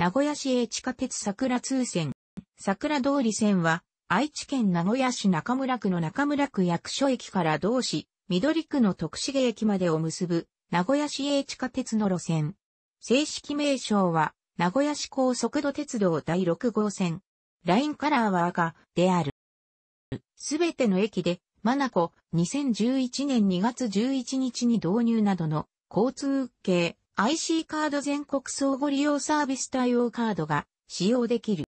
名古屋市営地下鉄桜通線、桜通り線は、愛知県名古屋市中村区の中村区役所駅から同市、緑区の徳重駅までを結ぶ、名古屋市営地下鉄の路線。正式名称は、名古屋市高速度鉄道第6号線。ラインカラーは赤である。すべての駅で、マナコ2011年2月11日に導入などの交通系 IC カード全国相互利用サービス対応カードが使用できる。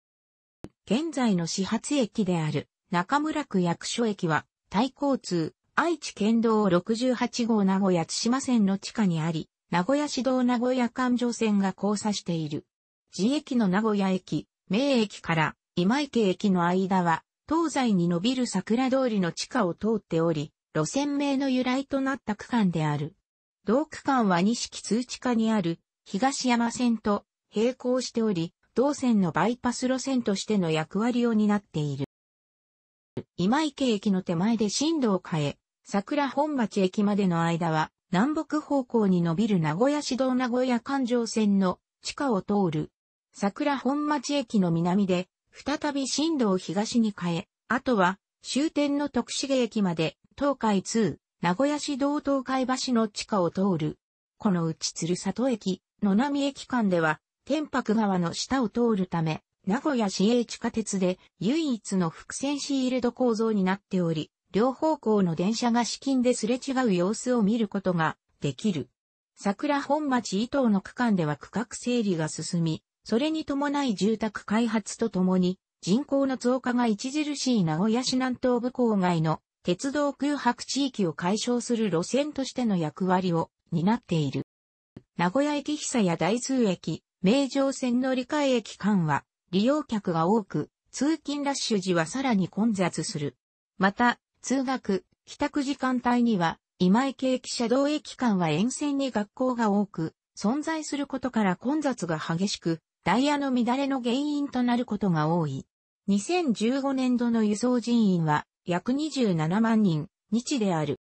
現在の始発駅である中村区役所駅は、対交通、愛知県道68号名古屋津島線の地下にあり、名古屋市道名古屋環状線が交差している。自駅の名古屋駅、名駅から今池駅の間は、東西に伸びる桜通りの地下を通っており、路線名の由来となった区間である。同区間は錦通地下にある東山線と並行しており、同線のバイパス路線としての役割を担っている。今池駅の手前で進路を変え、桜本町駅までの間は、南北方向に伸びる名古屋市道名古屋環状線の地下を通る。桜本町駅の南で、再び震度を東に変え、あとは終点の徳重駅まで東海2名古屋市道東海橋の地下を通る。このうち鶴里駅、野波駅間では、天白川の下を通るため、名古屋市営地下鉄で唯一の伏線シールド構造になっており、両方向の電車が至近ですれ違う様子を見ることができる。桜本町伊東の区間では区画整理が進み、それに伴い住宅開発とともに、人口の増加が著しい名古屋市南東部郊外の鉄道空白地域を解消する路線としての役割を担っている。名古屋駅久や大通駅、名城線乗り換え駅間は利用客が多く、通勤ラッシュ時はさらに混雑する。また、通学、帰宅時間帯には、今池駅車道駅間は沿線に学校が多く、存在することから混雑が激しく、ダイヤの乱れの原因となることが多い。2015年度の輸送人員は約27万人、日である。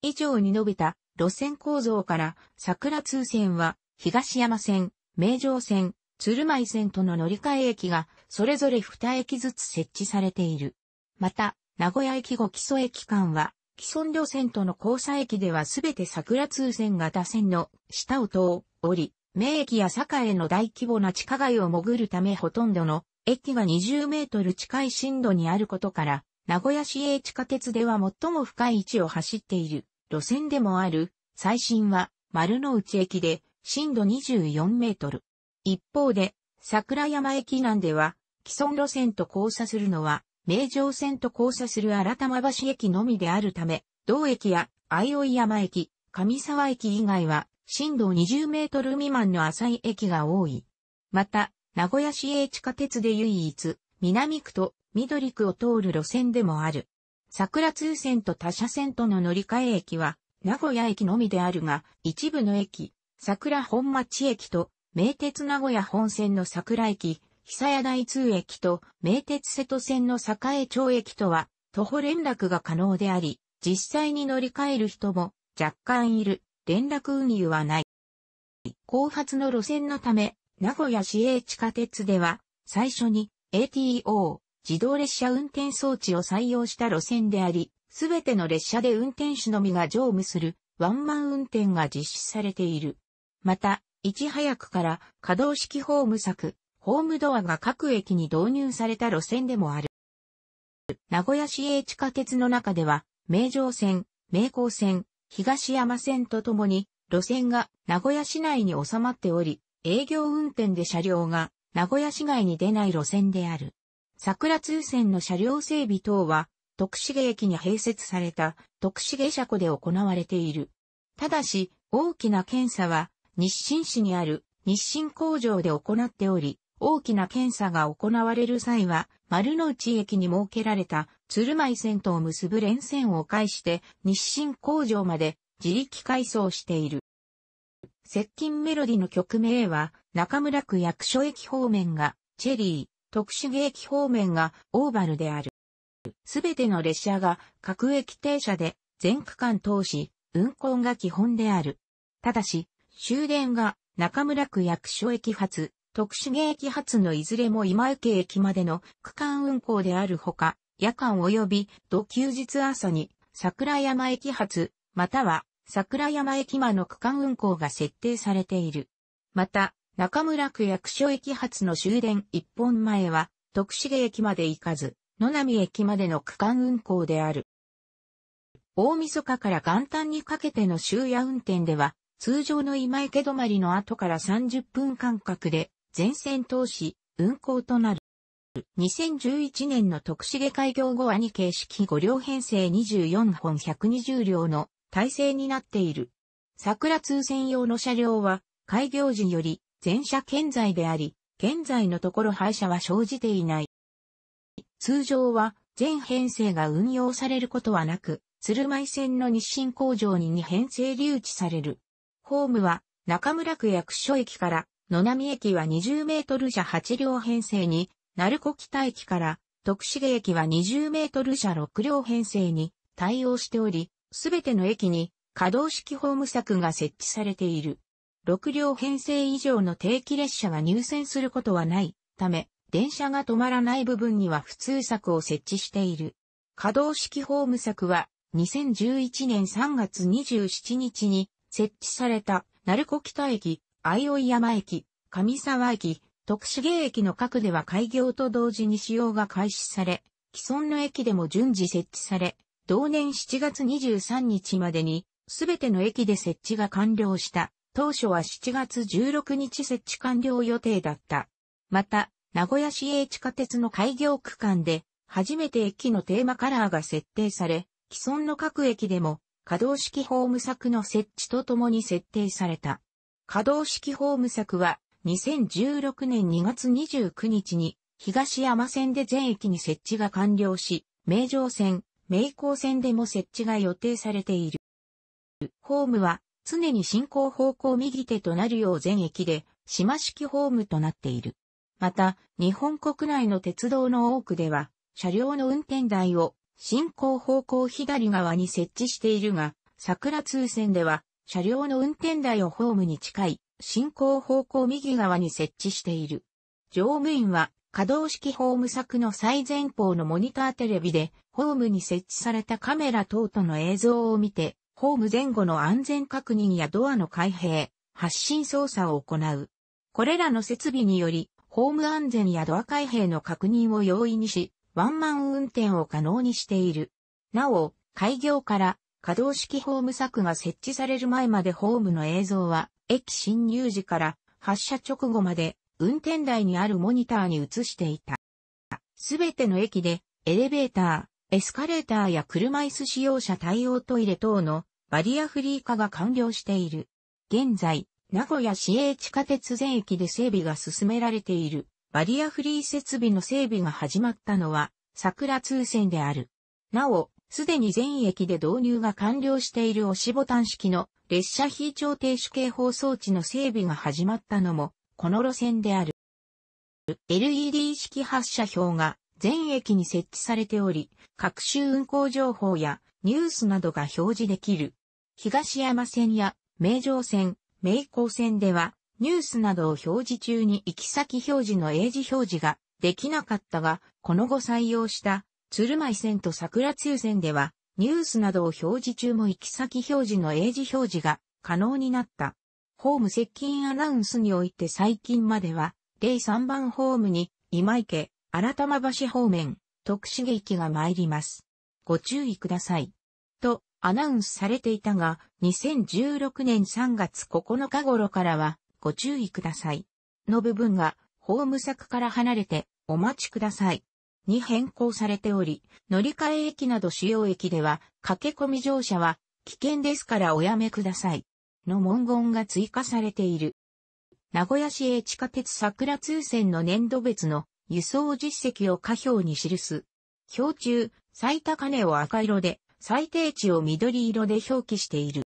以上に述べた路線構造から桜通線は東山線、名城線、鶴舞線との乗り換え駅がそれぞれ2駅ずつ設置されている。また、名古屋駅後基礎駅間は既存路線との交差駅ではすべて桜通線が打線の下を通り、名駅や坂への大規模な地下街を潜るためほとんどの駅が20メートル近い深度にあることから、名古屋市営地下鉄では最も深い位置を走っている路線でもある、最新は丸の内駅で震度24メートル。一方で、桜山駅南では、既存路線と交差するのは、名城線と交差する新玉橋駅のみであるため、同駅や相生山駅、上沢駅以外は、震度20メートル未満の浅い駅が多い。また、名古屋市営地下鉄で唯一、南区と緑区を通る路線でもある。桜通線と他社線との乗り換え駅は、名古屋駅のみであるが、一部の駅、桜本町駅と、名鉄名古屋本線の桜駅、久屋台通駅と、名鉄瀬戸線の栄町駅とは、徒歩連絡が可能であり、実際に乗り換える人も若干いる、連絡運輸はない。後発の路線のため、名古屋市営地下鉄では、最初に ATO、自動列車運転装置を採用した路線であり、すべての列車で運転手のみが乗務するワンマン運転が実施されている。また、いち早くから可動式ホーム柵、ホームドアが各駅に導入された路線でもある。名古屋市営地下鉄の中では、名城線、名港線、東山線とともに、路線が名古屋市内に収まっており、営業運転で車両が名古屋市外に出ない路線である。桜通線の車両整備等は、徳重駅に併設された徳重車庫で行われている。ただし、大きな検査は、日清市にある日清工場で行っており、大きな検査が行われる際は、丸の内駅に設けられた鶴舞線とを結ぶ連線を介して日清工場まで自力改装している。接近メロディの曲名は中村区役所駅方面がチェリー、特殊駅方面がオーバルである。すべての列車が各駅停車で全区間通し、運行が基本である。ただし、終電が中村区役所駅発、殊重駅発のいずれも今池駅までの区間運行であるほか、夜間及び土休日朝に桜山駅発、または桜山駅間の区間運行が設定されている。また、中村区役所駅発の終電一本前は、徳重駅まで行かず、野波駅までの区間運行である。大晦日から元旦にかけての終夜運転では、通常の今池止まりの後から30分間隔で、全線通し、運行となる。2011年の徳重開業後は2形式5両編成24本120両の体制になっている。桜通専用の車両は、開業時より全社健在であり、現在のところ廃車は生じていない。通常は全編成が運用されることはなく、鶴舞線の日清工場に2編成留置される。ホームは中村区役所駅から野波駅は20メートル車8両編成に、鳴子北駅から徳重駅は20メートル車6両編成に対応しており、すべての駅に可動式ホーム柵が設置されている。6両編成以上の定期列車は入線することはないため、電車が止まらない部分には普通柵を設置している。可動式ホーム柵は2011年3月27日に設置された鳴子北駅、相生山駅、上沢駅、徳重駅の各では開業と同時に使用が開始され、既存の駅でも順次設置され、同年7月23日までに、全ての駅で設置が完了した。当初は7月16日設置完了予定だった。また、名古屋市営地下鉄の開業区間で、初めて駅のテーマカラーが設定され、既存の各駅でも、可動式ホーム柵の設置とともに設定された。可動式ホーム柵は、2016年2月29日に、東山線で全駅に設置が完了し、名城線、名港線でも設置が予定されている。ホームは、常に進行方向右手となるよう全駅で、島式ホームとなっている。また、日本国内の鉄道の多くでは、車両の運転台を進行方向左側に設置しているが、桜通線では、車両の運転台をホームに近い、進行方向右側に設置している。乗務員は、可動式ホーム柵の最前方のモニターテレビで、ホームに設置されたカメラ等との映像を見て、ホーム前後の安全確認やドアの開閉、発進操作を行う。これらの設備により、ホーム安全やドア開閉の確認を容易にし、ワンマン運転を可能にしている。なお、開業から稼働式ホーム柵が設置される前までホームの映像は、駅進入時から発車直後まで運転台にあるモニターに映していた。すべての駅でエレベーター、エスカレーターや車椅子使用者対応トイレ等のバリアフリー化が完了している。現在、名古屋市営地下鉄全駅で整備が進められているバリアフリー設備の整備が始まったのは桜通線である。なお、すでに全駅で導入が完了している押しボタン式の列車非調停手警報装置の整備が始まったのもこの路線である。LED 式発射表が全駅に設置されており、各種運行情報やニュースなどが表示できる。東山線や名城線、名港線では、ニュースなどを表示中に行き先表示の英字表示ができなかったが、この後採用した鶴舞線と桜通線では、ニュースなどを表示中も行き先表示の英字表示が可能になった。ホーム接近アナウンスにおいて最近までは、例3番ホームに今池、新玉橋方面、徳重行きが参ります。ご注意ください。と、アナウンスされていたが、2016年3月9日頃からは、ご注意ください。の部分が、ホーム柵から離れて、お待ちください。に変更されており、乗り換え駅など主要駅では、駆け込み乗車は、危険ですからおやめください。の文言が追加されている。名古屋市営地下鉄桜通線の年度別の輸送実績を下表に記す。表中、最高値を赤色で、最低値を緑色で表記している。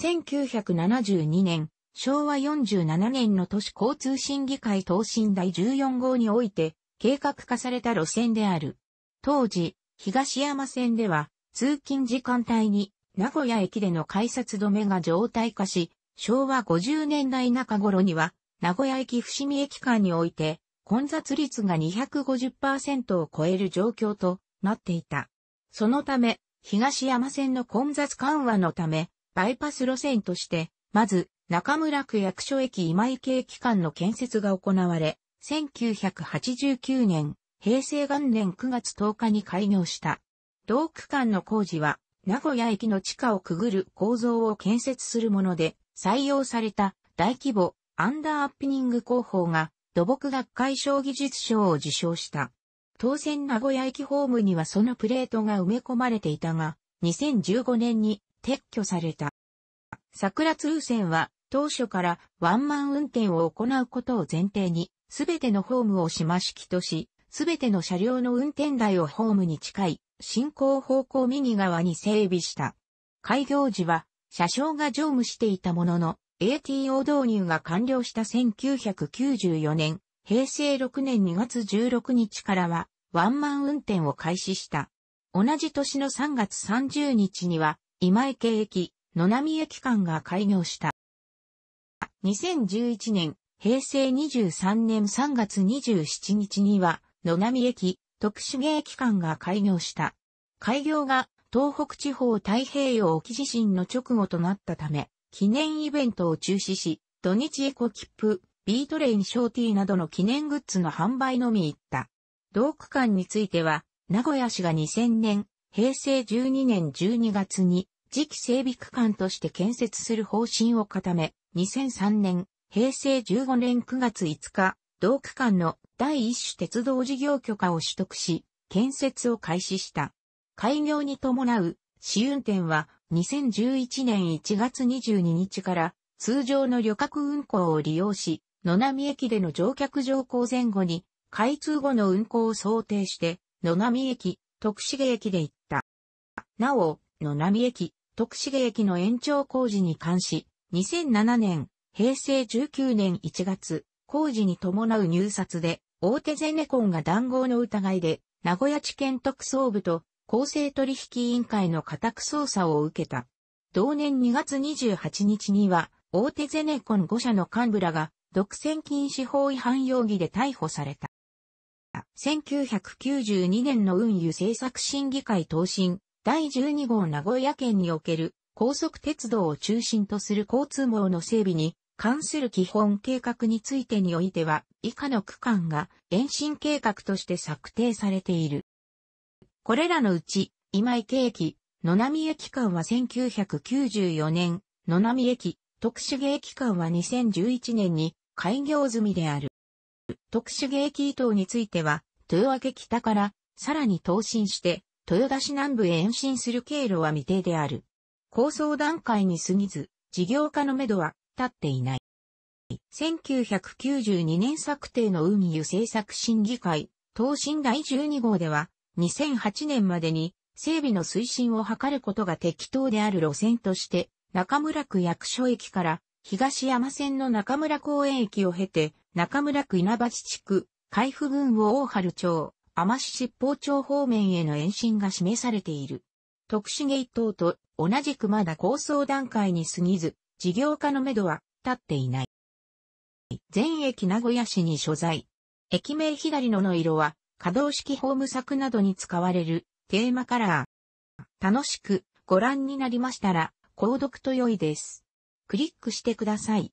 1972年、昭和47年の都市交通審議会答申第14号において、計画化された路線である。当時、東山線では、通勤時間帯に、名古屋駅での改札止めが常態化し、昭和50年代中頃には、名古屋駅伏見駅間において、混雑率が250%を超える状況となっていた。そのため、東山線の混雑緩和のため、バイパス路線として、まず、中村区役所駅今池駅間の建設が行われ、1989年、平成元年9月10日に開業した。同区間の工事は、名古屋駅の地下をくぐる構造を建設するもので、採用された大規模アンダーアッピニング工法が土木学会賞技術賞を受賞した。当選名古屋駅ホームにはそのプレートが埋め込まれていたが、2015年に撤去された。桜通線は当初からワンマン運転を行うことを前提に、すべてのホームを島式とし、すべての車両の運転台をホームに近い進行方向右側に整備した。開業時は車掌が乗務していたものの、ATO 導入が完了した1994年、平成6年2月16日からは、ワンマン運転を開始した。同じ年の3月30日には、今池駅、野波駅間が開業した。2011年、平成23年3月27日には、野波駅、徳重駅間が開業した。開業が東北地方太平洋沖地震の直後となったため、記念イベントを中止し、土日エコ切符、ビートレインショーティーなどの記念グッズの販売のみ行った。同区間については、名古屋市が2000年、平成12年12月に、次期整備区間として建設する方針を固め、2003年、平成15年9月5日、同区間の第一種鉄道事業許可を取得し、建設を開始した。開業に伴う、試運転は2011年1月22日から通常の旅客運行を利用し、野波駅での乗客乗降前後に開通後の運行を想定して野波駅、徳重駅で行った。なお、野波駅、徳重駅の延長工事に関し、2007年、平成19年1月、工事に伴う入札で、大手ゼネコンが談合の疑いで、名古屋地検特捜部と公正取引委員会の家宅捜査を受けた。同年2月28日には、大手ゼネコン5社の幹部らが、独占禁止法違反容疑で逮捕された。1992年の運輸政策審議会答申第12号名古屋県における高速鉄道を中心とする交通網の整備に関する基本計画についてにおいては以下の区間が延伸計画として策定されている。これらのうち、今池駅、野波駅間は1994年、野波駅、特殊芸駅間は2011年に開業済みである。特殊駅伊等については、豊明北からさらに東進して、豊田市南部へ延伸する経路は未定である。構想段階に過ぎず、事業化のめどは立っていない。1992年策定の海輸政策審議会、東進第12号では、2008年までに整備の推進を図ることが適当である路線として、中村区役所駅から東山線の中村公園駅を経て、中村区稲橋地区、海部郡を大春町、天市執宝町方面への延伸が示されている。徳重一等と同じくまだ構想段階に過ぎず、事業化のめどは立っていない。全駅名古屋市に所在。駅名左のの色は可動式ホーム作などに使われるテーマカラー。楽しくご覧になりましたら、購読と良いです。クリックしてください。